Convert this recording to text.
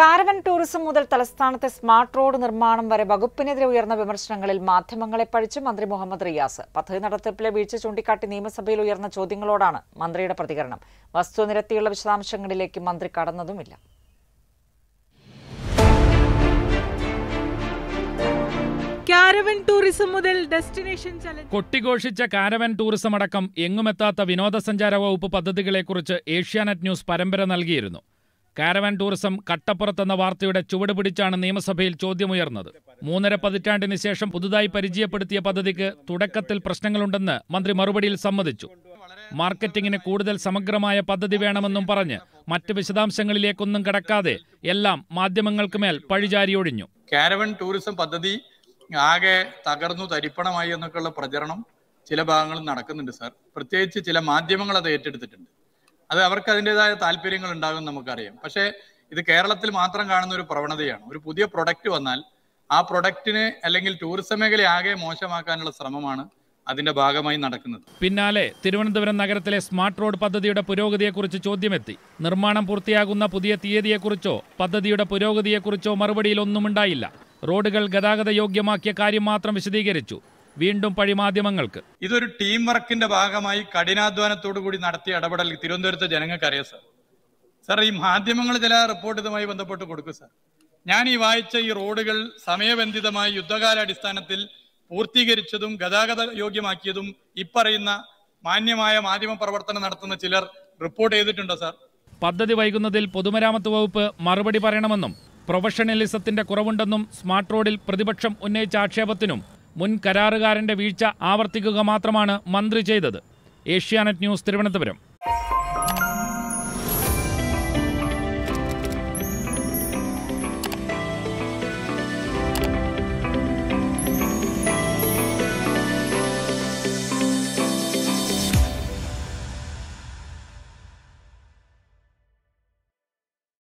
caravan tourism മുതൽ തലസ്ഥാനത്തെ smart road നിർമ്മാണം വരെ വകുപ്പിനെതിരെ ഉയർന്ന വിമർശനങ്ങളിൽ മാധ്യമങ്ങളെ പഴിച്ച് മന്ത്രി മുഹമ്മദ് റിയാസ് പദ്ധതി നടത്തിപ്പിലെ വീഴ്ച ചൂണ്ടിക്കാട്ടി നിയമസഭയിൽ ഉയർന്ന ചോദ്യങ്ങളോടാണ് മന്ത്രിയുടെ പ്രതികരണം വസ്തു നിരത്തിയുള്ള വിശദാംശങ്ങളിലേക്ക് മന്ത്രി കടന്നതുമില്ല കാരവൻ ടൂറിസം മുതൽ ഡെസ്റ്റിനേഷൻ കൊട്ടിഘോഷിച്ച കാരവൻ ടൂറിസം അടക്കം എങ്ങുമെത്താത്ത വിനോദസഞ്ചാര വകുപ്പ് പദ്ധതികളെക്കുറിച്ച് ഏഷ്യാനെറ്റ് ന്യൂസ് പരമ്പര നൽകിയിരുന്നു കാരവൻ ടൂറിസം കട്ടപ്പുറത്തെന്ന വാർത്തയുടെ ചുവട് പിടിച്ചാണ് നിയമസഭയിൽ ചോദ്യമുയർന്നത് മൂന്നര പതിറ്റാണ്ടിന് ശേഷം പുതുതായി പരിചയപ്പെടുത്തിയ പദ്ധതിക്ക് തുടക്കത്തിൽ പ്രശ്നങ്ങളുണ്ടെന്ന് മന്ത്രി മറുപടിയിൽ സമ്മതിച്ചു മാർക്കറ്റിംഗിന് കൂടുതൽ സമഗ്രമായ പദ്ധതി വേണമെന്നും പറഞ്ഞ് മറ്റ് വിശദാംശങ്ങളിലേക്കൊന്നും കടക്കാതെ എല്ലാം മാധ്യമങ്ങൾക്ക് മേൽ പഴിചാരിയൊഴിഞ്ഞു കാരവൻ ടൂറിസം പദ്ധതി ആകെ തകർന്നു തരിപ്പണമായി എന്നൊക്കെയുള്ള പ്രചരണം ചില ഭാഗങ്ങളിൽ നടക്കുന്നുണ്ട് സാർ പ്രത്യേകിച്ച് ചില മാധ്യമങ്ങൾ അത് ഏറ്റെടുത്തിട്ടുണ്ട് അത് അവർക്ക് അതിൻ്റെതായ താല്പര്യങ്ങൾ ഉണ്ടാകും നമുക്കറിയാം പക്ഷേ ഇത് കേരളത്തിൽ മാത്രം കാണുന്ന ഒരു പ്രവണതയാണ് ഒരു പുതിയ പ്രൊഡക്റ്റ് വന്നാൽ ആ പ്രൊഡക്റ്റിന് അല്ലെങ്കിൽ ടൂറിസം മേഖല ആകെ മോശമാക്കാനുള്ള ശ്രമമാണ് അതിന്റെ ഭാഗമായി നടക്കുന്നത് പിന്നാലെ തിരുവനന്തപുരം നഗരത്തിലെ സ്മാർട്ട് റോഡ് പദ്ധതിയുടെ പുരോഗതിയെക്കുറിച്ച് ചോദ്യമെത്തി നിർമ്മാണം പൂർത്തിയാകുന്ന പുതിയ തീയതിയെക്കുറിച്ചോ പദ്ധതിയുടെ പുരോഗതിയെക്കുറിച്ചോ മറുപടിയിൽ ഒന്നും ഉണ്ടായില്ല റോഡുകൾ ഗതാഗത യോഗ്യമാക്കിയ കാര്യം മാത്രം വിശദീകരിച്ചു വീണ്ടും പഴിമാധ്യമങ്ങൾക്ക് ഇതൊരു ടീം വർക്കിന്റെ ഭാഗമായി കഠിനാധ്വാനത്തോടു കൂടി നടത്തിയ ഇടപെടൽ തിരുവനന്തപുരത്തെ ജനങ്ങൾക്കറിയാം സാർ സാർ ഈ മാധ്യമങ്ങൾ ചില റിപ്പോർട്ട് ഇതുമായി ബന്ധപ്പെട്ട് കൊടുക്കും സാർ ഞാൻ ഈ വായിച്ച ഈ റോഡുകൾ സമയബന്ധിതമായി യുദ്ധകാലാടിസ്ഥാനത്തിൽ പൂർത്തീകരിച്ചതും ഗതാഗത യോഗ്യമാക്കിയതും ഇപ്പറയുന്ന മാന്യമായ മാധ്യമ പ്രവർത്തനം നടത്തുന്ന ചിലർ റിപ്പോർട്ട് ചെയ്തിട്ടുണ്ടോ സാർ പദ്ധതി വൈകുന്നതിൽ പൊതുമരാമത്ത് വകുപ്പ് മറുപടി പറയണമെന്നും പ്രൊഫഷണലിസത്തിന്റെ കുറവുണ്ടെന്നും സ്മാർട്ട് റോഡിൽ പ്രതിപക്ഷം ഉന്നയിച്ച ആക്ഷേപത്തിനും മുൻ കരാറുകാരന്റെ വീഴ്ച ആവർത്തിക്കുക മാത്രമാണ് മന്ത്രി ചെയ്തത് ഏഷ്യാനെറ്റ് ന്യൂസ് തിരുവനന്തപുരം